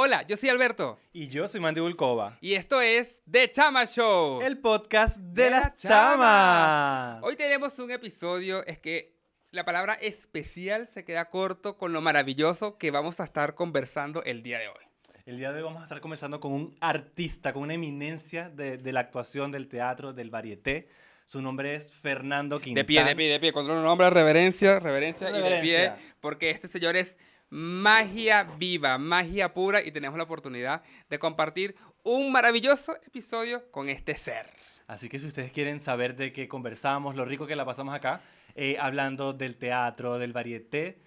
Hola, yo soy Alberto. Y yo soy Mandy Bulkova. Y esto es The Chama Show. El podcast de, las, chamas. Hoy tenemos un episodio, es que la palabra especial se queda corto con lo maravilloso que vamos a estar conversando el día de hoy. El día de hoy vamos a estar conversando con un artista, con una eminencia de, la actuación, del teatro, del varieté. Su nombre es Fernando Quintana. De pie, de pie, de pie. Cuando un nombre reverencia, reverencia, reverencia, y de pie, porque este señor es magia viva, magia pura y tenemos la oportunidad de compartir un maravilloso episodio con este ser. Así que si ustedes quieren saber de qué conversamos, lo rico que la pasamos acá, eh, hablando del teatro, del varieté,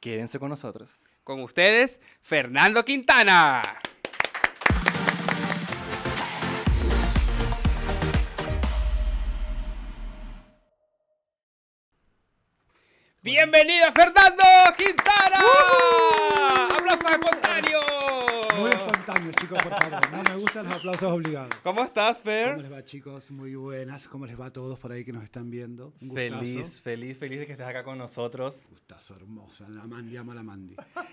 quédense con nosotros. Con ustedes, Fernando Quintana. Bienvenido, Fernando. aplausos obligados. ¿Cómo estás, Fer? ¿Cómo les va, chicos? Muy buenas. ¿Cómo les va a todos por ahí que nos están viendo? feliz, feliz, feliz de que estés acá con nosotros. Gustazo hermosa. La Mandy ama la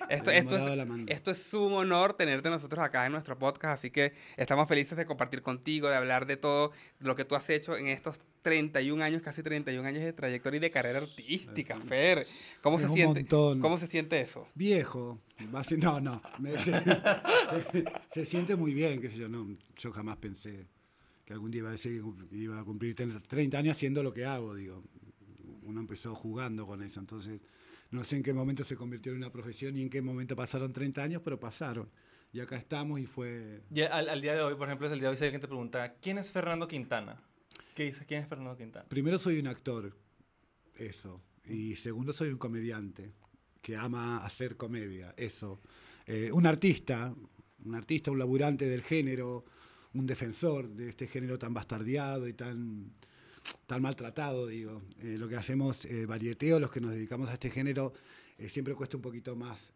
esto, esto, es, la esto es un honor tenerte nosotros acá en nuestro podcast, así que estamos felices de compartir contigo, de hablar de todo lo que tú has hecho en estos 31 años, casi 31 años de trayectoria y de carrera artística, Fer. ¿Cómo se siente? ¿Cómo se siente eso? Viejo. No, no. se, siente muy bien, qué sé yo. No, yo jamás pensé que algún día iba a decir iba a cumplir 30 años haciendo lo que hago, digo. Uno empezó jugando con eso, entonces no sé en qué momento se convirtió en una profesión y en qué momento pasaron 30 años, pero pasaron. Y acá estamos y fue... al, día de hoy, por ejemplo, es el día de hoy, si alguien te pregunta, ¿quién es Fernando Quintana? ¿Quién es Fernando Quintana? Primero soy un actor, eso. Y segundo soy un comediante que ama hacer comedia, eso. Eh, un artista, un artista, un laburante del género, un defensor de este género tan bastardeado y tan, tan maltratado, digo. Eh, lo que hacemos, eh, varieteo, los que nos dedicamos a este género, siempre cuesta un poquito más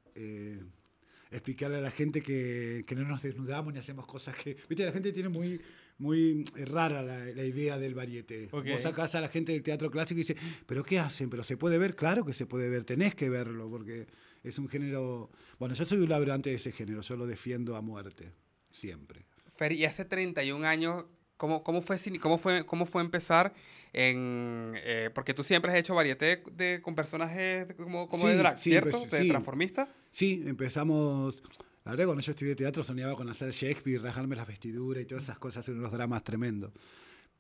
explicarle a la gente que, que, no nos desnudamos ni hacemos cosas que... Viste, la gente tiene muy muy eh, rara la, idea del varieté. Vos sacás a la gente del teatro clásico y dice, ¿pero qué hacen? ¿Pero se puede ver? Claro que se puede ver, tenés que verlo, porque es un género. Bueno, yo soy un laborante de ese género, yo lo defiendo a muerte, siempre. Fer, y hace 31 años ¿Cómo, ¿Cómo, fue, cómo, fue, ¿Cómo fue empezar en...? Eh, porque tú siempre has hecho varieté de, con personajes como, como de drag, ¿cierto? Pues, de transformista. Sí, empezamos... La verdad, cuando yo estudié teatro soñaba con hacer Shakespeare, rajarme la vestidura y todas esas cosas, en unos dramas tremendos.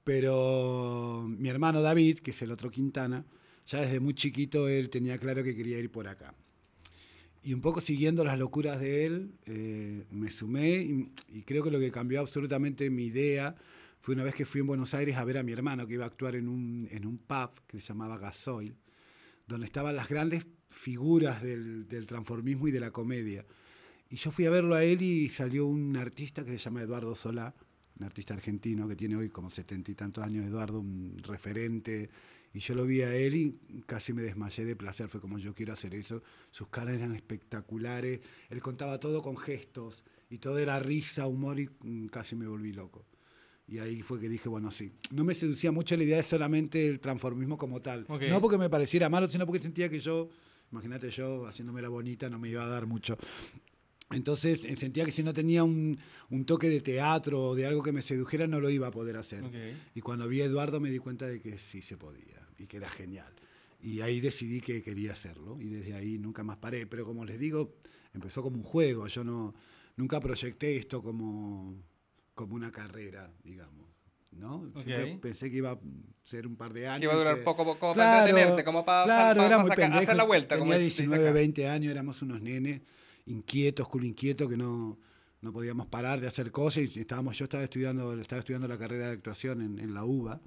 Pero mi hermano David, que es el otro Quintana, ya desde muy chiquito él tenía claro que quería ir por acá. Y un poco siguiendo las locuras de él, eh, me sumé y, y creo que lo que cambió absolutamente mi idea fue una vez que fui en Buenos Aires a ver a mi hermano que iba a actuar en un, en un pub que se llamaba Gasoil, donde estaban las grandes figuras del, del transformismo y de la comedia. Y yo fui a verlo a él y salió un artista que se llama Eduardo Solá, un artista argentino que tiene hoy como setenta y tantos años, Eduardo, un referente. Y yo lo vi a él y casi me desmayé de placer, fue como yo quiero hacer eso. Sus caras eran espectaculares, él contaba todo con gestos y todo era risa, humor y mm, casi me volví loco. Y ahí fue que dije, bueno, sí. No me seducía mucho la idea de solamente el transformismo como tal. No porque me pareciera malo, sino porque sentía que yo, imagínate yo haciéndome la bonita, no me iba a dar mucho. Entonces eh, sentía que si no tenía un, un, toque de teatro o de algo que me sedujera, no lo iba a poder hacer. Y cuando vi a Eduardo me di cuenta de que sí se podía y que era genial. Y ahí decidí que quería hacerlo y desde ahí nunca más paré. Pero como les digo, empezó como un juego. Yo no, nunca proyecté esto como, como una carrera, digamos. ¿no? pensé que iba a ser un par de años. Que iba a durar poco, poco, para entretenerte, como para, hacer la vuelta. Tenía 19, 20 años, éramos unos nenes inquietos, culo inquieto, que no, no podíamos parar de hacer cosas. estábamos, yo estaba estudiando, estaba estudiando la carrera de actuación en, la UBA.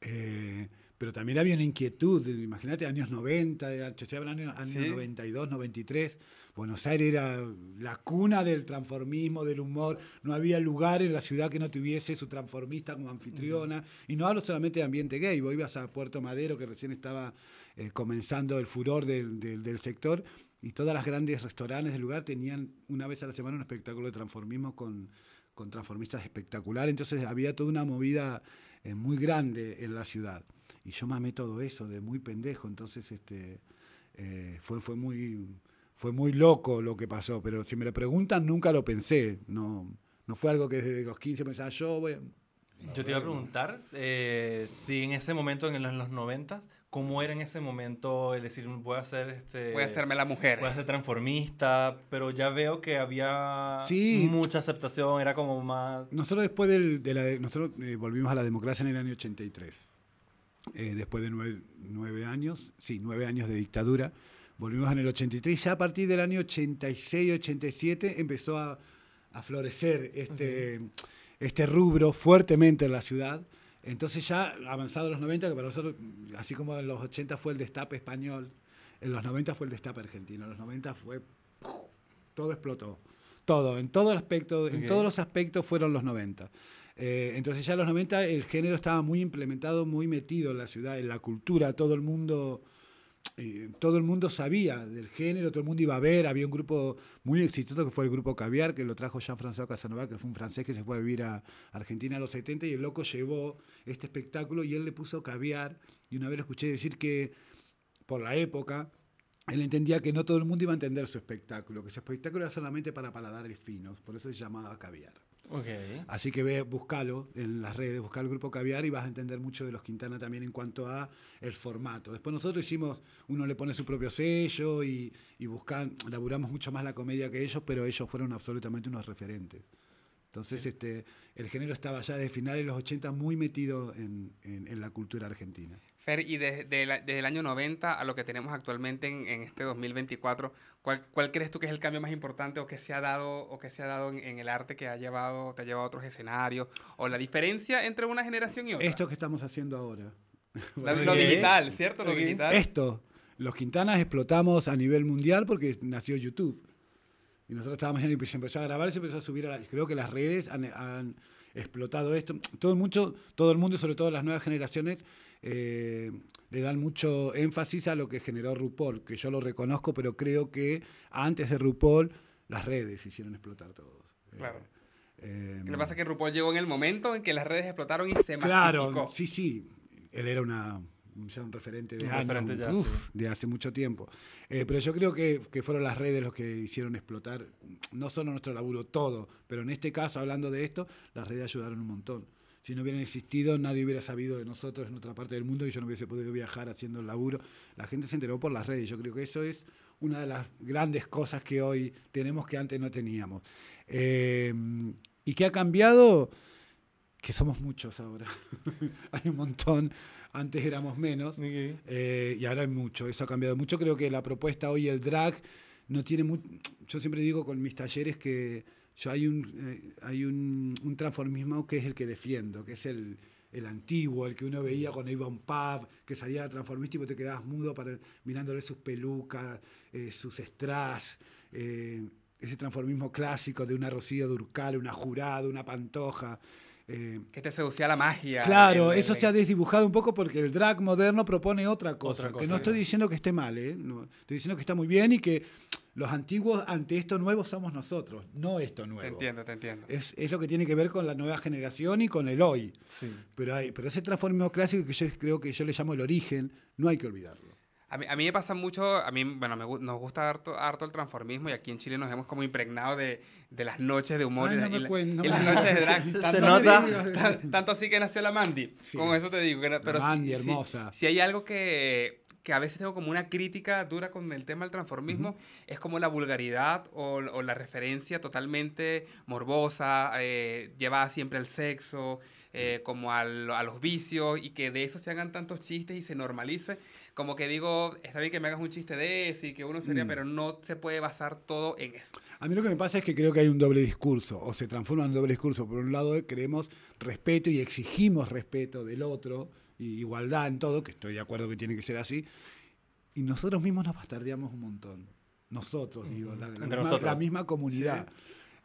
Eh, pero también había una inquietud, imagínate, años 90, estoy hablando años 92, 93, Buenos Aires era la cuna del transformismo, del humor, no había lugar en la ciudad que no tuviese su transformista como anfitriona, y no hablo solamente de ambiente gay, vos ibas a Puerto Madero, que recién estaba eh, comenzando el furor del sector, y todas las grandes restaurantes del lugar tenían una vez a la semana un espectáculo de transformismo con, con transformistas espectacular. Entonces había toda una movida eh, muy grande en la ciudad. Y yo mamé todo eso de muy pendejo. Entonces este, eh, fue, fue, muy, fue muy loco lo que pasó. Pero si me lo preguntan, nunca lo pensé. No, no fue algo que desde los 15 pensaba yo. Yo te iba a preguntar eh, si en ese momento, en los 90, cómo era en ese momento el decir, voy a ser este... Voy hacerme la mujer. Voy a ser transformista, pero ya veo que había mucha aceptación, era como más... Nosotros después de nosotros eh, volvimos a la democracia en el año 83. Eh, después de nueve, años, sí, nueve años de dictadura, volvimos en el 83, ya a partir del año 86, 87 empezó a, florecer este, este rubro fuertemente en la ciudad entonces ya avanzado los 90, que para nosotros, así como en los 80 fue el destape español, en los 90 fue el destape argentino, en los 90 fue... Todo explotó. Todo, en todo aspecto, en todos los aspectos fueron los 90. Eh, entonces ya en los 90 el género estaba muy implementado, muy metido en la ciudad, en la cultura, todo el mundo eh, todo el mundo sabía del género, todo el mundo iba a ver, había un grupo muy exitoso que fue el grupo Caviar, que lo trajo Jean-François Casanova, que fue un francés que se fue a vivir a Argentina a los 70 y el loco llevó este espectáculo y él le puso Caviar y una vez lo escuché decir que por la época él entendía que no todo el mundo iba a entender su espectáculo, que su espectáculo era solamente para paladares finos, por eso se llamaba Caviar. Okay. Así que ve, buscalo en las redes, busca el grupo Caviar y vas a entender mucho de los Quintana también en cuanto a el formato. Después nosotros hicimos, uno le pone su propio sello y, y buscan, laburamos mucho más la comedia que ellos, pero ellos fueron absolutamente unos referentes. Entonces, este, el género estaba ya de finales de los 80 muy metido en, en, la cultura argentina. Fer, y desde, desde el año 90 a lo que tenemos actualmente en, en este 2024, ¿cuál, crees tú que es el cambio más importante o que se ha dado, o que se ha dado en, el arte que ha llevado, te ha llevado a otros escenarios? ¿O la diferencia entre una generación y otra? Esto que estamos haciendo ahora. lo, lo digital, ¿cierto? Lo digital. Esto. Los Quintanas explotamos a nivel mundial porque nació YouTube. Y nosotros estábamos y se empezó a grabar, se empezó a subir a la, Creo que las redes han, explotado esto. Todo, mucho, todo el mundo, sobre todo las nuevas generaciones, eh, le dan mucho énfasis a lo que generó RuPaul, que yo lo reconozco, pero creo que antes de RuPaul las redes hicieron explotar todos. Eh, claro. Eh, ¿Qué le pasa? Que RuPaul llegó en el momento en que las redes explotaron y se Claro, sí, sí. Él era una ya un referente de, hace mucho tiempo. Eh, pero yo creo que, fueron las redes los que hicieron explotar, no solo nuestro laburo, todo, pero en este caso, hablando de esto, las redes ayudaron un montón. Si no hubieran existido, nadie hubiera sabido de nosotros en otra parte del mundo y yo no hubiese podido viajar haciendo el laburo. La gente se enteró por las redes. Yo creo que eso es una de las grandes cosas que hoy tenemos que antes no teníamos. Em, ¿Y que ha cambiado? Que somos muchos ahora. Hay un montón antes éramos menos eh, y ahora hay mucho, eso ha cambiado mucho. Creo que la propuesta hoy, el drag, no tiene mucho, yo siempre digo con mis talleres que yo hay un, eh, hay un, transformismo que es el que defiendo, que es el, antiguo, el que uno veía cuando iba a un pub, que salía transformista y te quedabas mudo para, mirándole sus pelucas, eh, sus strass, ese transformismo clásico de una Rocío Durcal, una jurada, una Pantoja. Eh, que te seducía la magia. Claro, eso se ha desdibujado un poco porque el drag moderno propone otra cosa. que no estoy diciendo que esté mal, ¿eh? estoy diciendo que está muy bien y que los antiguos ante esto nuevo somos nosotros, no esto nuevo. Te entiendo, te entiendo. Es, lo que tiene que ver con la nueva generación y con el hoy. Pero, hay, pero ese transformismo clásico que yo creo que yo le llamo el origen, no hay que olvidarlo. A mí, a mí, me pasa mucho, a mí, bueno, nos gusta harto, harto, el transformismo y aquí en Chile nos hemos como impregnado de, de las noches de humor y, las noches de drag. tanto, Se nota. tanto así que nació la Mandy, con eso te digo. pero la Mandy, hermosa. Si, hay algo que, que, a veces tengo como una crítica dura con el tema del transformismo, es como la vulgaridad o, la referencia totalmente morbosa, eh, llevada siempre al sexo. Eh, como a los vicios y que de eso se hagan tantos chistes y se normalice. Como que digo, está bien que me hagas un chiste de eso y que uno sería, mm. pero no se puede basar todo en eso. A mí lo que me pasa es que creo que hay un doble discurso, o se transforma en un doble discurso. Por un lado, creemos respeto y exigimos respeto del otro, y igualdad en todo, que estoy de acuerdo que tiene que ser así. Y nosotros mismos nos bastardeamos un montón. Nosotros, digo, la, misma, la misma, comunidad.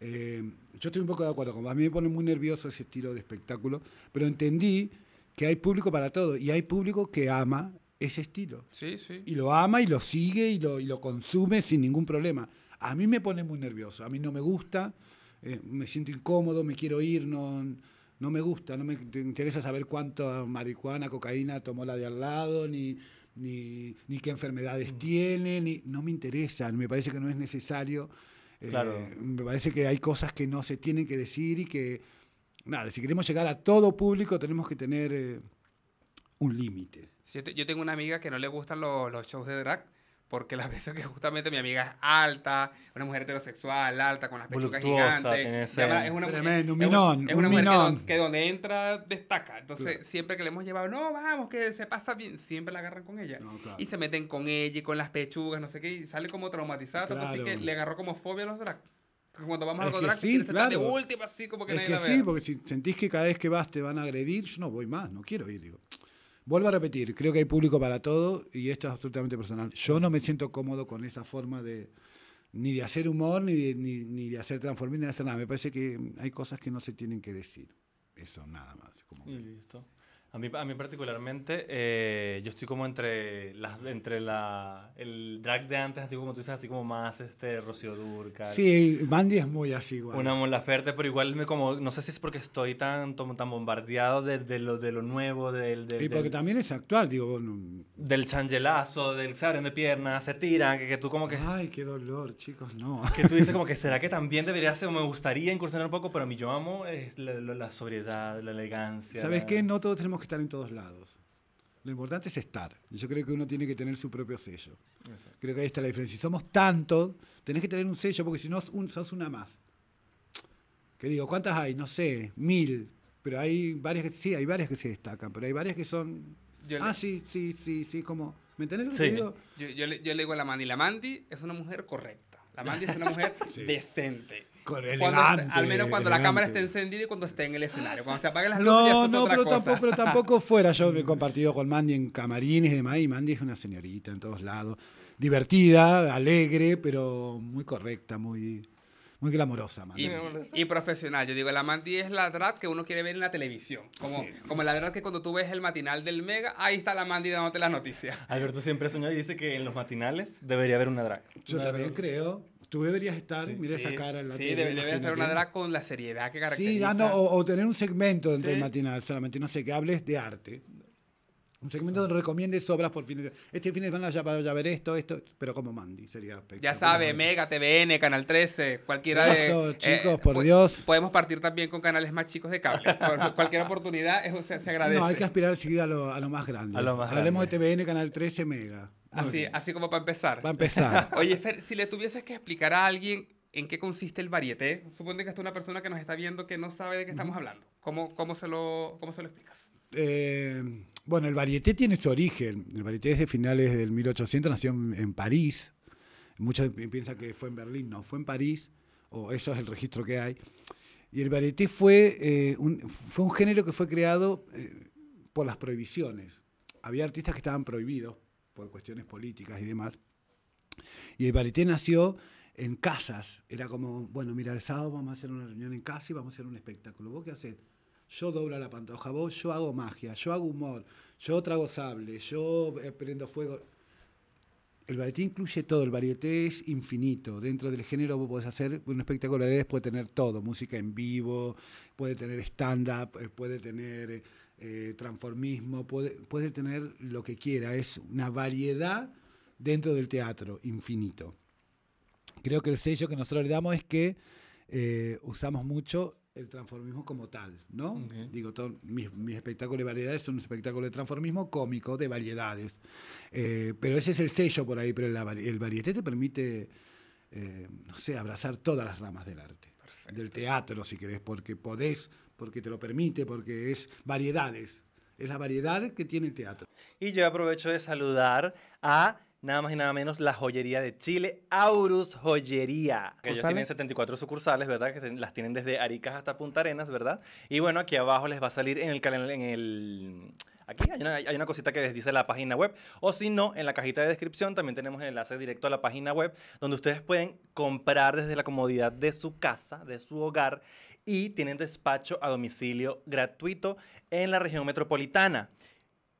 Eh, yo estoy un poco de acuerdo con A mí me pone muy nervioso ese estilo de espectáculo, pero entendí que hay público para todo y hay público que ama ese estilo. Sí, sí. Y lo ama y lo sigue y lo, consume sin ningún problema. A mí me pone muy nervioso, a mí no me gusta, eh, me siento incómodo, me quiero ir, no, me gusta, no me interesa saber cuánto marihuana, cocaína tomó la de al lado, ni, qué enfermedades mm. tiene, ni, no me interesa, me parece que no es necesario eh, me parece que hay cosas que no se tienen que decir y que, nada, si queremos llegar a todo público tenemos que tener eh, un límite. yo tengo una amiga que no le gustan los shows de drag porque las veces que justamente mi amiga es alta, una mujer heterosexual, alta, con las pechugas gigantes. Es una, Tremendo, un minón. Es un minón. mujer que, donde entra destaca. Entonces, siempre que le hemos llevado, no, vamos, que se pasa bien, siempre la agarran con ella. Y se meten con ella y con las pechugas, no sé qué, y sale como traumatizada. Así que le agarró como fobia a los drag. Cuando vamos a los drag, sí, claro. de última, así como que es nadie que sí, porque si sentís que cada vez que vas te van a agredir, yo no voy más, no quiero ir, digo. Vuelvo a repetir, creo que hay público para todo y esto es absolutamente personal. Yo no me siento cómodo con esa forma de ni de hacer humor, ni de, ni, ni de hacer transformismo, ni de hacer nada. Me parece que hay cosas que no se tienen que decir. Eso nada más. Como listo. A mí, a mí particularmente, eh, yo estoy como entre, las, entre la, el drag de antes, antiguo, como tú dices, así como más este, Rocío Durca. Sí, Bandy es muy así, igual. Una fuerte pero igual me como, no sé si es porque estoy tan, tan bombardeado de, de lo, de lo nuevo, del... y porque también es actual, digo. del changelazo, del se de piernas, se tiran, que, que, tú como que... Ay, qué dolor, chicos, no. Que tú dices como que, ¿será que también debería ser, me gustaría incursionar un poco, pero a mí yo amo es la, sobriedad, la elegancia. ¿Sabes qué? No todos tenemos estar en todos lados. Lo importante es estar. Yo creo que uno tiene que tener su propio sello. Creo que ahí está la diferencia. Si somos tantos, tenés que tener un sello, porque si no, un, sos una más. Que digo, ¿cuántas hay? No sé, mil. Pero hay varias que sí, hay varias que se destacan, pero hay varias que son. ah, sí, sí, sí, sí, como. ¿Me yo, le, yo, digo a la Mandy, la Mandy es una mujer correcta. La Mandy es una mujer decente al menos cuando la cámara esté encendida y cuando esté en el escenario. Cuando se apaguen las luces, no, no, otra pero, Tampoco, pero tampoco fuera. Yo he compartido con Mandy en camarines y demás, y Mandy es una señorita en todos lados. Divertida, alegre, pero muy correcta, muy. Muy glamorosa, Mandy. Y, profesional. Yo digo, la Mandy es la drag que uno quiere ver en la televisión. Como, como la drag que cuando tú ves el matinal del Mega, ahí está la Mandy dándote las noticias. Alberto siempre soñó y dice que en los matinales debería haber una drag. Yo también creo. Tú deberías estar, sí, esa cara en la Sí, debería estar una drag con la seriedad que caracteriza. Sí, dando, o, tener un segmento dentro del matinal, solamente no sé, que hables de arte. Un segmento donde recomiendes obras por fines. Este fin de semana ya para ver esto, esto, pero como Mandy sería Ya sabe, Mega, TVN, Canal 13, cualquiera de... Eso, eh, chicos, por Dios. Podemos partir también con canales más chicos de cable. cualquier oportunidad es, se, agradece. No, hay que aspirar enseguida a lo, más grande. Hablemos de TVN, Canal 13, Mega. Así, como para empezar. Para empezar. Oye, Fer, si le tuvieses que explicar a alguien en qué consiste el varieté, supone que está una persona que nos está viendo que no sabe de qué estamos hablando. ¿Cómo, cómo, se, lo, se lo explicas? Eh, bueno, el varieté tiene su origen. El varieté es de finales del 1800, nació en, París. Muchos piensan que fue en Berlín, no, fue en París, o eso es el registro que hay. Y el varieté fue, eh, un, género que fue creado eh, por las prohibiciones. Había artistas que estaban prohibidos por cuestiones políticas y demás. Y el barité nació en casas. Era como, bueno, mira, el sábado vamos a hacer una reunión en casa y vamos a hacer un espectáculo. ¿Vos qué haces? Yo doblo la pantoja, vos, yo hago magia, yo hago humor, yo trago sable, yo eh, prendo fuego. El varieté incluye todo, el varieté es infinito. Dentro del género vos podés hacer un espectáculo, puede tener todo, música en vivo, puede tener stand-up, eh, puede tener eh, eh, transformismo, puede, puede tener lo que quiera, es una variedad dentro del teatro infinito. Creo que el sello que nosotros le damos es que eh, usamos mucho el transformismo como tal, ¿no? Digo, todo, mi, espectáculo de variedades es un espectáculo de transformismo cómico, de variedades. Eh, pero ese es el sello por ahí, pero el variedad te permite, no sé, abrazar todas las ramas del arte, del teatro, si querés, porque podés porque te lo permite, porque es variedades, es la variedad que tiene el teatro. Y yo aprovecho de saludar a nada más y nada menos la joyería de Chile, Aurus Joyería. Que ellos tienen 74 sucursales, ¿verdad? Que las tienen desde Aricas hasta Punta Arenas, ¿verdad? Y bueno, aquí abajo les va a salir en el, en el Aquí hay una, cosita que les dice la página web. O si no, en la cajita de descripción también tenemos el enlace directo a la página web donde ustedes pueden comprar desde la comodidad de su casa, de su hogar y tienen despacho a domicilio gratuito en la región metropolitana.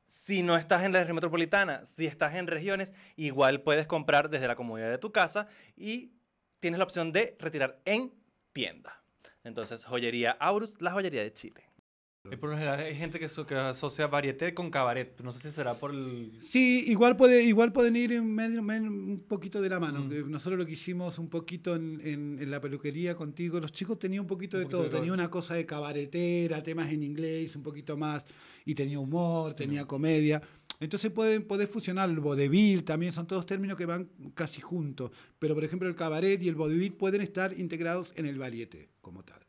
Si no estás en la región metropolitana, si estás en regiones, igual puedes comprar desde la comodidad de tu casa y tienes la opción de retirar en tienda. Entonces, joyería Aurus, la joyería de Chile. Eh, por lo general hay gente que, asocia varieté con cabaret. No sé si será por el... Sí, igual, puede, igual pueden ir un poquito de la mano. Mm. Nosotros lo que hicimos un poquito en, la peluquería contigo, los chicos tenían un poquito de todo. tenían tenía una cosa de cabaretera, temas en inglés, un poquito más. Y tenía humor, tenía mm. comedia. Entonces pueden, fusionar el vodevil también, son todos términos que van casi juntos. Pero por ejemplo el cabaret y el vodevil pueden estar integrados en el varieté como tal.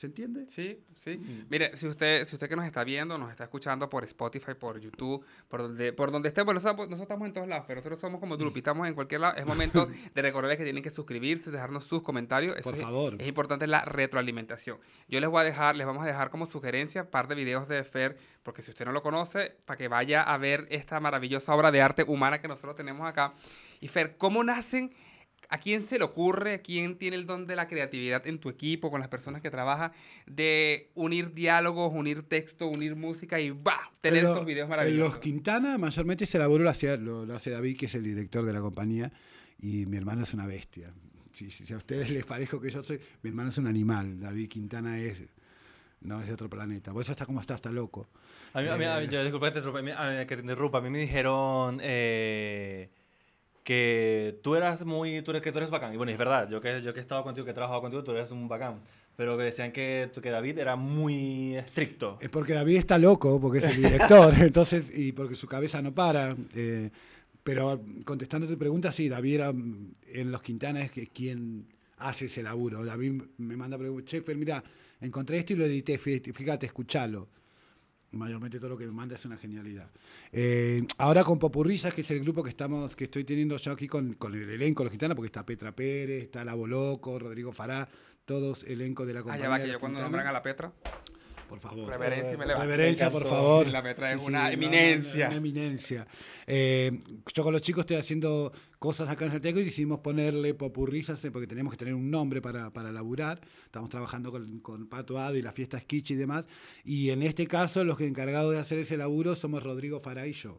¿Se entiende? Sí, sí, Mire, si usted, si usted que nos está viendo, nos está escuchando por Spotify, por YouTube, por donde, por donde esté, nosotros, estamos en todos lados, pero nosotros somos como Drupi, mm. estamos en cualquier lado. Es momento de recordarles que tienen que suscribirse, dejarnos sus comentarios. por favor. Es, importante la retroalimentación. Yo les voy a dejar, les vamos a dejar como sugerencia un par de videos de Fer, porque si usted no lo conoce, para que vaya a ver esta maravillosa obra de arte humana que nosotros tenemos acá. Y Fer, ¿cómo nacen? ¿A quién se le ocurre, a quién tiene el don de la creatividad en tu equipo, con las personas que trabaja, de unir diálogos, unir texto, unir música y va Tener estos videos maravillosos. Los Quintana mayormente se elaboró, lo hace, David, que es el director de la compañía, y mi hermano es una bestia. Si, a ustedes les parezco que yo soy, mi hermano es un animal, David Quintana es... No, es de otro planeta. Por eso está como está, está loco. A mí, a mí, que te interrumpa, a mí, me dijeron... Eh, que tú eras muy, tú eres, que tú eres bacán. Y bueno, es verdad, yo que, yo que he estado contigo, que he trabajado contigo, tú eres un bacán. Pero que decían que, que David era muy estricto. Es porque David está loco, porque es el director, entonces, y porque su cabeza no para. Eh, pero contestando tu pregunta, sí, David era, en los Quintanas quien hace ese laburo. David me manda preguntas, che, pero mira, encontré esto y lo edité, fíjate, escuchalo mayormente todo lo que me manda es una genialidad. Eh, ahora con Popurrisas, que es el grupo que estamos, que estoy teniendo yo aquí con, con el elenco, los gitanos, porque está Petra Pérez, está Lavo Loco, Rodrigo Fará, todos elenco de la ah, compañía. cuando nombran a la Petra por favor. Reverencia por favor. La me traes una, eminencia. Una, eh, eminencia. yo con los chicos estoy haciendo cosas acá en Santiago y decidimos ponerle popurrízase eh, porque tenemos que tener un nombre para, para laburar. Estamos trabajando con, con Pato y las fiestas Kitsch y demás. Y en este caso, los que encargados de hacer ese laburo somos Rodrigo Fará y yo.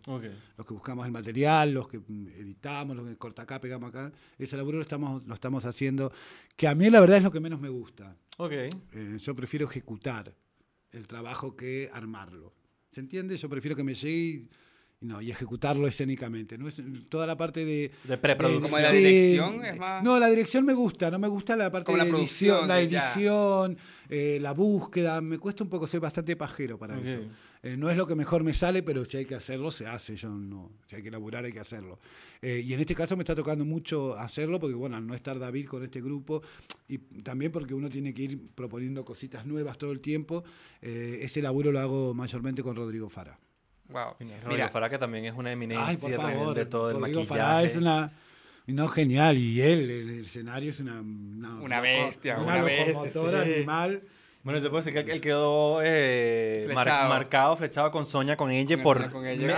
Los que buscamos el material, los que editamos, los que corta acá, pegamos acá. Ese laburo lo estamos, lo estamos haciendo, que a mí la verdad es lo que menos me gusta. Eh, yo prefiero ejecutar el trabajo que armarlo. ¿Se entiende? Yo prefiero que me llegue no, y ejecutarlo escénicamente. ¿no? Es, toda la parte de. De preproducción. la dirección No, la dirección me gusta, no me gusta la parte de la edición, la eh, edición, la búsqueda. Me cuesta un poco ser bastante pajero para eso. Eh, no es lo que mejor me sale, pero si hay que hacerlo, se hace. Yo no, si hay que laburar, hay que hacerlo. Eh, y en este caso me está tocando mucho hacerlo, porque bueno, al no estar David con este grupo, y también porque uno tiene que ir proponiendo cositas nuevas todo el tiempo, ese laburo lo hago mayormente con Rodrigo Fara. Wow. Mira, Farah que también es una eminencia de todo el Rodrigo maquillaje. es una no genial y él el escenario es una una, una bestia, una, animal. Bueno, yo puedo decir que él quedó eh, marcado, flechado con Sonia con ella por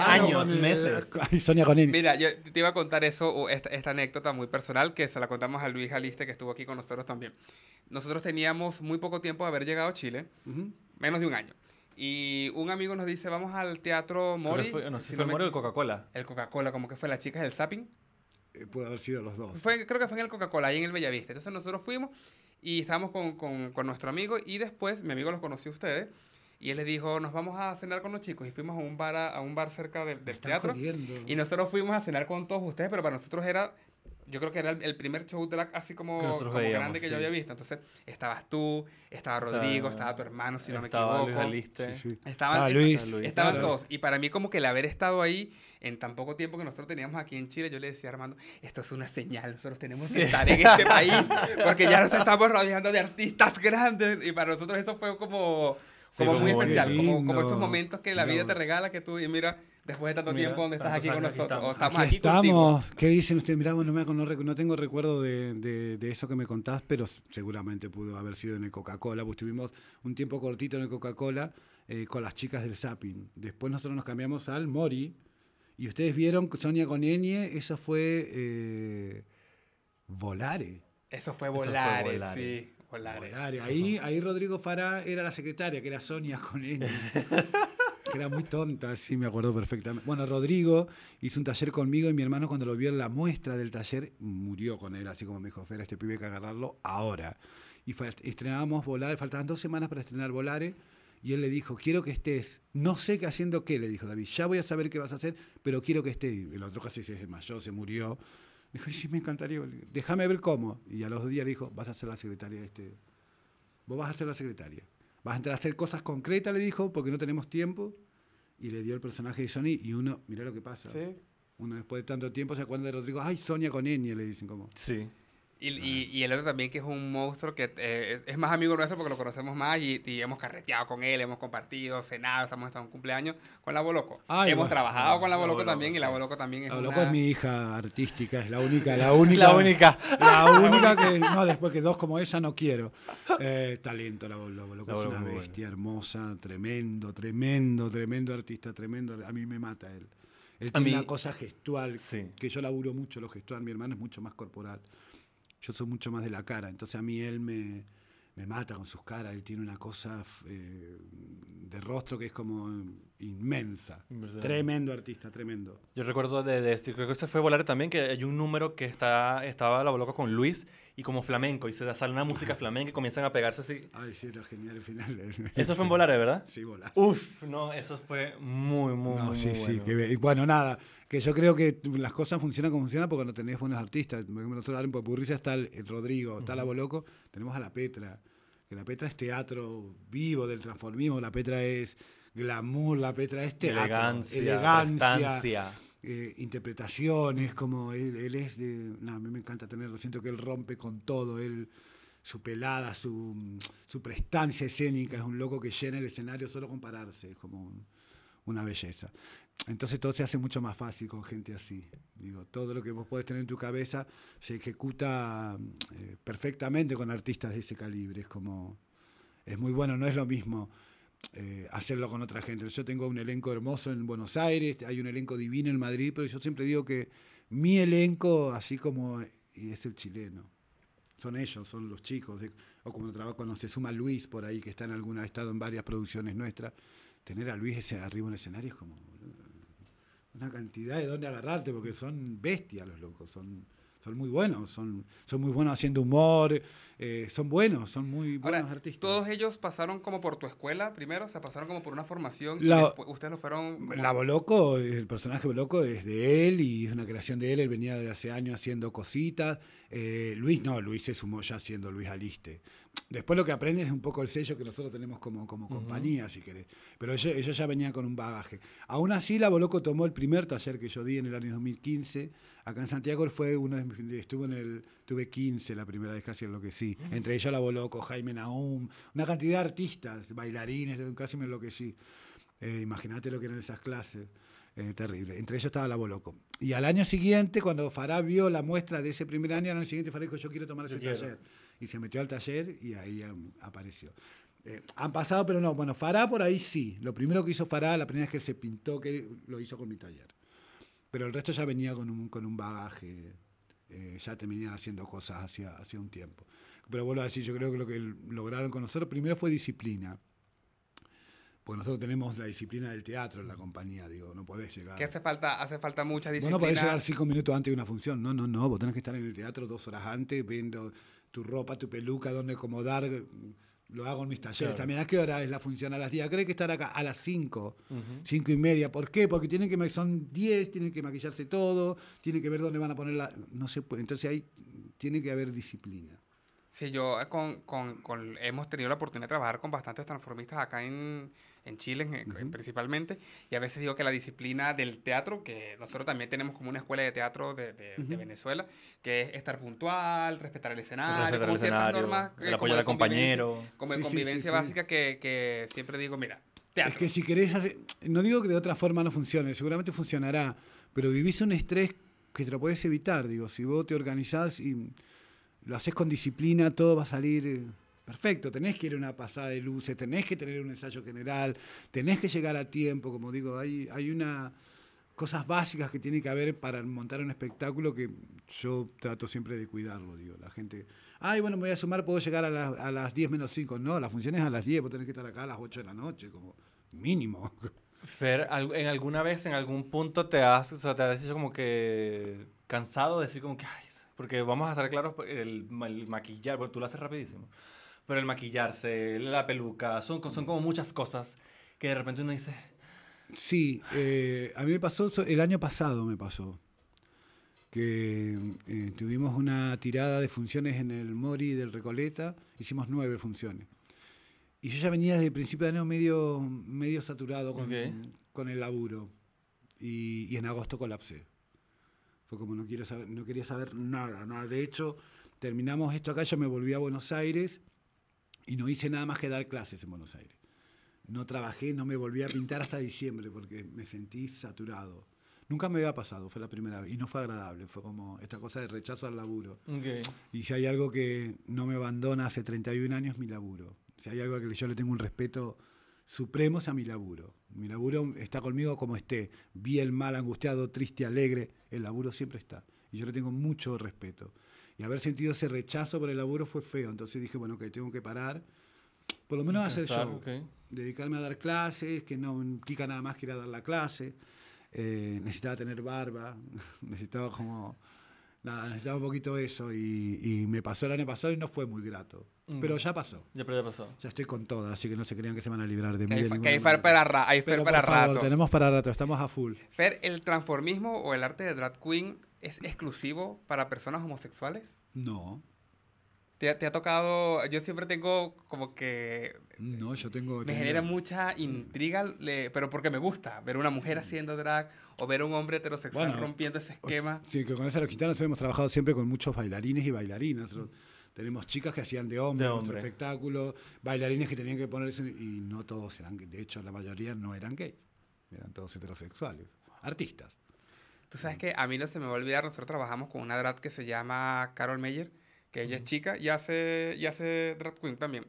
años, meses. Sonia con Mira, yo te iba a contar eso, esta, anécdota muy personal que se la contamos a Luis Aliste, que estuvo aquí con nosotros también. Nosotros teníamos muy poco tiempo de haber llegado a Chile, menos de un año. Y un amigo nos dice, vamos al teatro Mori. Fue, Mori el Coca-Cola. El Coca-Cola, como que fue la chica del Zapping. Eh, puede haber sido los dos. Fue, creo que fue en el Coca-Cola, ahí en el Bellavista. Entonces nosotros fuimos y estábamos con, nuestro amigo y después mi amigo los conoció a ustedes. Y él les dijo, nos vamos a cenar con los chicos. Y fuimos a un bar, a, un bar cerca del, teatro. Y nosotros fuimos a cenar con todos ustedes, pero para nosotros era yo creo que era el, primer show drag así como, grande que yo había visto. Entonces, estabas tú, estaba Rodrigo, estaba, tu hermano, si no me equivoco. Ah, Luis Estaban, Luis. Estaban, todos. Y para mí, como que el haber estado ahí en tan poco tiempo que nosotros teníamos aquí en Chile, yo le decía a Armando, esto es una señal, nosotros tenemos que estar en este país, porque ya nos estamos rodeando de artistas grandes. Y para nosotros eso fue como, como muy especial, como, esos momentos que la vida te regala, que tú, y mira después de tanto tiempo donde estás aquí con nosotros. Estamos. O estamos aquí, ¿Qué dicen ustedes? mirá no, me, no, tengo recuerdo de, eso que me contás, pero seguramente pudo haber sido en el Coca-Cola, pues tuvimos un tiempo cortito en el Coca-Cola eh, con las chicas del Zapping. Después nosotros nos cambiamos al Mori y ustedes vieron Sonia con Enie, eso fue eh, Volare. Eso fue Volare, sí. Volare. Ahí, ahí Rodrigo Fará era la secretaria, que era Sonia con Enie. que era muy tonta, sí, me acuerdo perfectamente. Bueno, Rodrigo hizo un taller conmigo y mi hermano cuando lo vio en la muestra del taller murió con él, así como me dijo, Fera, este pibe hay que agarrarlo ahora. Y estrenábamos Volare, faltaban dos semanas para estrenar Volare. Y él le dijo, quiero que estés, no sé qué haciendo qué, le dijo David, ya voy a saber qué vas a hacer, pero quiero que estés. Y el otro casi se desmayó, se murió. Me dijo, sí, me encantaría, déjame ver cómo. Y a los dos días le dijo, vas a ser la secretaria de este, vos vas a ser la secretaria vas a entrar a hacer cosas concretas, le dijo, porque no tenemos tiempo. Y le dio el personaje de Sony y uno, mira lo que pasa. Uno después de tanto tiempo se acuerda de Rodrigo, ay, Sonia con Enya, le dicen como. Sí. Y, y, el otro también, que es un monstruo que eh, es, más amigo nuestro porque lo conocemos más y, hemos carreteado con él, hemos compartido, cenado, hemos estado en cumpleaños con la Boloco. hemos trabajado con la Boloco también y la Boloco también es. La Boloco es mi hija artística, es la única, la única. la única. La única que. No, después que dos como ella no quiero. Eh, talento, la Boloco. es una bestia hermosa, tremendo, tremendo, tremendo artista, tremendo. A mí me mata él. es una cosa gestual, que yo laburo mucho lo gestual, mi hermano es mucho más corporal. Yo soy mucho más de la cara, entonces a mí él me, mata con sus caras, él tiene una cosa eh, de rostro que es como inmensa. Tremendo artista, tremendo. Yo recuerdo de, de, este, creo que se fue Volar también, que hay un número que está, estaba la boloca con Luis y como flamenco, y se da sale una música flamenca y comienzan a pegarse así. Ay, sí, era genial el final. Eso fue en Volare, ¿verdad? Sí, Volare. Uf, no, eso fue muy, muy, bueno. bueno, nada, que yo creo que las cosas funcionan como funcionan porque no tenés buenos artistas. Nosotros en Popurrisa pues, está el, Rodrigo, está la Boloco, tenemos a la Petra, la Petra es teatro vivo del transformismo, la Petra es glamour, la Petra es teatro, elegancia, elegancia eh, interpretaciones, como él, es a mí me encanta tenerlo, siento que él rompe con todo, él su pelada, su, prestancia escénica, es un loco que llena el escenario solo con pararse, es como una belleza. Entonces todo se hace mucho más fácil con gente así. Digo, todo lo que vos podés tener en tu cabeza se ejecuta eh, perfectamente con artistas de ese calibre. Es como, es muy bueno, no es lo mismo eh, hacerlo con otra gente. Yo tengo un elenco hermoso en Buenos Aires, hay un elenco divino en Madrid, pero yo siempre digo que mi elenco, así como y es el chileno, son ellos, son los chicos. o como trabajo, cuando se suma Luis por ahí, que está en alguna, ha estado en varias producciones nuestras, tener a Luis arriba en el escenario es como una cantidad de donde agarrarte, porque son bestias los locos, son, son muy buenos, son, son muy buenos haciendo humor, eh, son buenos, son muy buenos artistas. ¿Todos ellos pasaron como por tu escuela primero? O sea, pasaron como por una formación y después, ustedes lo fueron... Como... La el personaje Boloco es de él y es una creación de él, él venía de hace años haciendo cositas. Eh, Luis no, Luis se sumó ya siendo Luis Aliste. Después lo que aprendes es un poco el sello que nosotros tenemos como, como compañía, si querés. Pero ellos, ya venía con un bagaje. Aún así, la Boloco tomó el primer taller que yo di en el año 2015. Acá en Santiago fue uno estuvo en el, tuve 15 la primera vez casi en lo que sí. Entre ellos la Boloco, Jaime Naum, una cantidad de artistas, bailarines, casi me enloquecí. sí eh, Imagínate lo que eran esas clases. Eh, terrible. Entre ellos estaba la Boloco. Y al año siguiente, cuando Fará vio la muestra de ese primer año, al año siguiente Fará dijo, yo quiero tomar ese taller y se metió al taller y ahí apareció. Eh, han pasado, pero no. Bueno, Fará por ahí sí. Lo primero que hizo Fará, la primera vez que se pintó, que lo hizo con mi taller. Pero el resto ya venía con un, con un bagaje. Eh, ya te venían haciendo cosas hacía un tiempo. Pero vuelvo a decir, yo creo que lo que lograron con nosotros primero fue disciplina. Porque nosotros tenemos la disciplina del teatro en la compañía, digo, no podés llegar. Que hace falta, hace falta mucha disciplina. Vos no podés llegar cinco minutos antes de una función. No, no, no, vos tenés que estar en el teatro dos horas antes viendo tu ropa, tu peluca, dónde acomodar. Eh, lo hago en mis talleres también. ¿A qué hora es la función? A las 10. ¿Crees que estar acá a las 5, 5 y media. ¿Por qué? Porque tienen que son 10, tienen que maquillarse todo, tienen que ver dónde van a poner la. No se puede. Entonces ahí tiene que haber disciplina. Sí, yo eh, con, con, con, hemos tenido la oportunidad de trabajar con bastantes transformistas acá en, en Chile, principalmente, y a veces digo que la disciplina del teatro, que nosotros también tenemos como una escuela de teatro de, de, Venezuela, que es estar puntual, respetar el escenario, respetar normas, el eh, apoyo de compañero. Como de convivencia básica que, que, siempre digo, mira, teatro. Es que si querés hacer, no digo que de otra forma no funcione, seguramente funcionará, pero vivís un estrés que te lo puedes evitar, digo, si vos te organizás y lo haces con disciplina, todo va a salir eh, perfecto. Tenés que ir a una pasada de luces, tenés que tener un ensayo general, tenés que llegar a tiempo, como digo, hay, hay una cosas básicas que tiene que haber para montar un espectáculo que yo trato siempre de cuidarlo, digo, la gente, ay, bueno, me voy a sumar, puedo llegar a las, a las 10 menos 5, no, la función es a las 10, vos tenés que estar acá a las 8 de la noche, como mínimo. Fer, ¿en alguna vez, en algún punto te has, o te has hecho como que cansado de decir como que, ay, porque vamos a estar claros, pues, el, maquillar, porque tú lo haces rapidísimo, pero el maquillarse, la peluca, son, son como muchas cosas que de repente uno dice... Sí, eh, a mí me pasó, el año pasado me pasó, que eh, tuvimos una tirada de funciones en el Mori del Recoleta, hicimos nueve funciones. Y yo ya venía desde el principio de año medio, medio saturado con, con el laburo. Y, y en agosto colapsé como no, quiero saber, no quería saber nada, nada. De hecho, terminamos esto acá, yo me volví a Buenos Aires y no hice nada más que dar clases en Buenos Aires. No trabajé, no me volví a pintar hasta diciembre porque me sentí saturado. Nunca me había pasado, fue la primera vez. Y no fue agradable, fue como esta cosa de rechazo al laburo. Y si hay algo que no me abandona hace 31 años, mi laburo. Si hay algo que yo le tengo un respeto supremos a mi laburo. Mi laburo está conmigo como esté, bien, mal, angustiado, triste, alegre, el laburo siempre está. Y yo le tengo mucho respeto. Y haber sentido ese rechazo por el laburo fue feo. Entonces dije, bueno, que tengo que parar, por lo menos hacer eso Dedicarme a dar clases, que no implica nada más que ir a dar la clase. Eh, necesitaba tener barba, necesitaba como... Nada, necesitaba un poquito eso y me pasó el año pasado y no fue muy grato pero ya pasó. Ya, pasó. Ya estoy con todas, así que no se crean que se van a librar de mí. Que, hay Fer para, Tenemos para rato, estamos a full. Fer, ¿el transformismo o el arte de drag queen es exclusivo para personas homosexuales? No. ¿Te, ha tocado? Yo siempre tengo como que. No, yo tengo. Me genera mucha intriga, pero porque me gusta ver una mujer haciendo drag o ver un hombre heterosexual rompiendo ese esquema. Sí, que con eso los gitanos Hemos trabajado siempre con muchos bailarines y bailarinas. Tenemos chicas que hacían de hombre, de nuestro espectáculo, bailarines que tenían que ponerse, y no todos eran, de hecho la mayoría no eran gay, eran todos heterosexuales, artistas. Tú sabes que a mí no se me va a olvidar, nosotros trabajamos con una drag que se llama Carol Meyer, que ella es chica y hace, y hace drag queen también.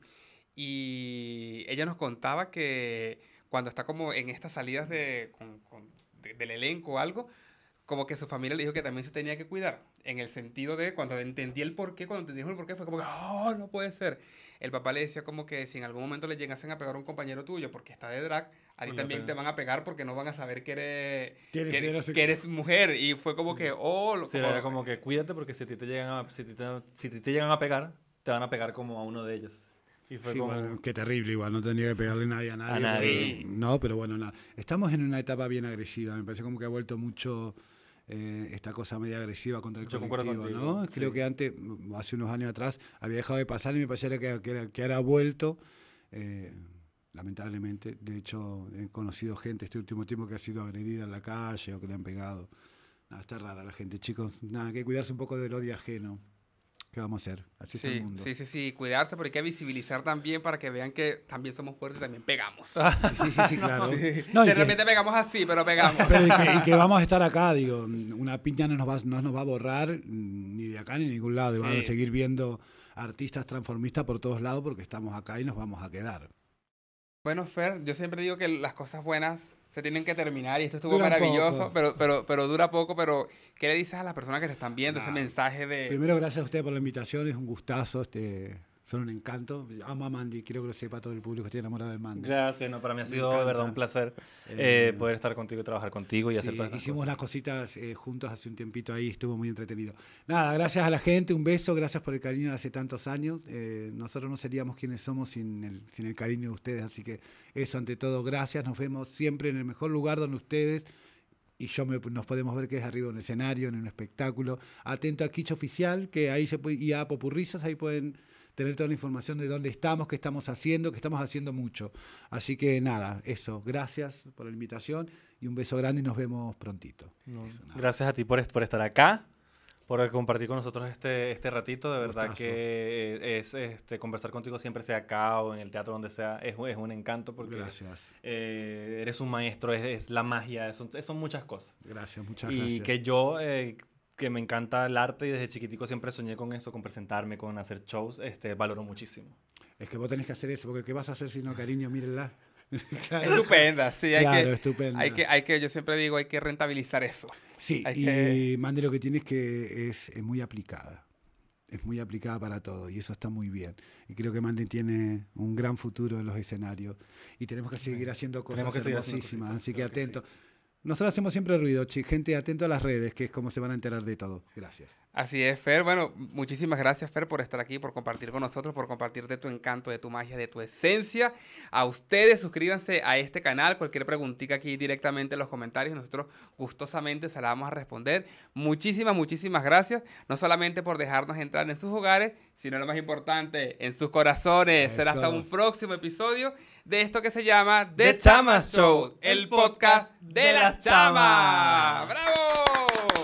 Y ella nos contaba que cuando está como en estas salidas de, con, con, del elenco o algo, como que su familia le dijo que también se tenía que cuidar, en el sentido de cuando entendí el porqué, cuando entendí el porqué, fue como que, oh, no puede ser. El papá le decía como que si en algún momento le llegasen a pegar a un compañero tuyo porque está de drag, a ti también te van a pegar porque no van a saber que eres, que, eres, mujer. Y fue como que, oh, lo sí, como, era como que cuídate porque si te, llegan a, si te, si te llegan a pegar, te van a pegar como a uno de ellos. Y fue como... que qué terrible, igual, no tenía que pegarle nadie a nadie. A nadie. no, pero bueno, nada. Estamos en una etapa bien agresiva, me parece como que ha vuelto mucho eh, esta cosa media agresiva contra el Yo ¿no? Creo que antes, mm, hace unos años atrás, había dejado de pasar y me parecía que, que, ahora ha vuelto. Eh, lamentablemente, de hecho, he conocido gente este último tiempo que ha sido agredida en la calle o que le han pegado. está rara la gente, chicos. Nada, hay que cuidarse un poco del odio ajeno. ¿Qué vamos a hacer? Así sí, mundo. sí, sí, sí, cuidarse, porque hay que visibilizar también para que vean que también somos fuertes, y también pegamos. Sí, sí, sí, claro. de repente pegamos así, pero pegamos. y, que, vamos a estar acá, digo, una piña no nos va, no nos va a borrar mm, ni de acá ni de ningún lado, y van a seguir viendo artistas transformistas por todos lados porque estamos acá y nos vamos a quedar. Bueno, Fer, yo siempre digo que las cosas buenas se tienen que terminar y esto estuvo maravilloso, pero, pero, pero dura poco, pero ¿qué le dices a las personas que te están viendo ese mensaje de... Primero, gracias a usted por la invitación, es un gustazo. Este, son un encanto. Amo a Mandy, quiero que lo sepa todo el público, que estoy enamorado de Mandy. Gracias, no, para mí ha sido verdad un placer eh, eh, poder estar contigo y trabajar contigo y hacer todas Hicimos las cositas eh, juntos hace un tiempito ahí, estuvo muy entretenido. Nada, gracias a la gente, un beso, gracias por el cariño de hace tantos años. nosotros no seríamos quienes somos sin el, sin el cariño de ustedes, así que eso ante todo, gracias. Nos vemos siempre en el mejor lugar donde ustedes y yo nos podemos ver que es arriba en un escenario, en un espectáculo. Atento a Kicho Oficial, que ahí se puede, y a Popurrizas, ahí pueden tener toda la información de dónde estamos, qué estamos haciendo, que estamos haciendo mucho. Así que nada, eso. Gracias por la invitación y un beso grande y nos vemos prontito. gracias a ti por, por estar acá por compartir con nosotros este, este ratito. De verdad que eh, es este, conversar contigo siempre, sea acá o en el teatro, donde sea, es, un encanto porque eh, eres un maestro, es, la magia, son, son muchas cosas. Gracias, muchas gracias. Y que yo eh, que me encanta el arte y desde chiquitico siempre soñé con eso, con presentarme, con hacer shows, este, valoro muchísimo. Es que vos tenés que hacer eso, porque ¿qué vas a hacer si no, cariño? Mírenla. Estupenda, sí, hay claro, estupenda. Hay que, yo siempre digo, hay que rentabilizar eso. Sí, y Mande lo que tienes que es, muy aplicada. Es muy aplicada para todo y eso está muy bien. Y creo que Mande tiene un gran futuro en los escenarios y tenemos que seguir haciendo cosas hermosísimas, así que atento. Nosotros hacemos siempre ruido, gente atento a las redes, que es como se van a enterar de todo. Gracias. Así es, Fer. Bueno, muchísimas gracias, Fer, por estar aquí, por compartir con nosotros, por compartir de tu encanto, de tu magia, de tu esencia. A ustedes, suscríbanse a este canal. Cualquier preguntita aquí directamente en los comentarios, nosotros gustosamente se la vamos a responder. Muchísimas, muchísimas gracias. No solamente por dejarnos entrar en sus hogares, sino lo más importante, en sus corazones. Será hasta un próximo episodio de esto que se llama The, Chama Show, el podcast de, las la ¡Bravo!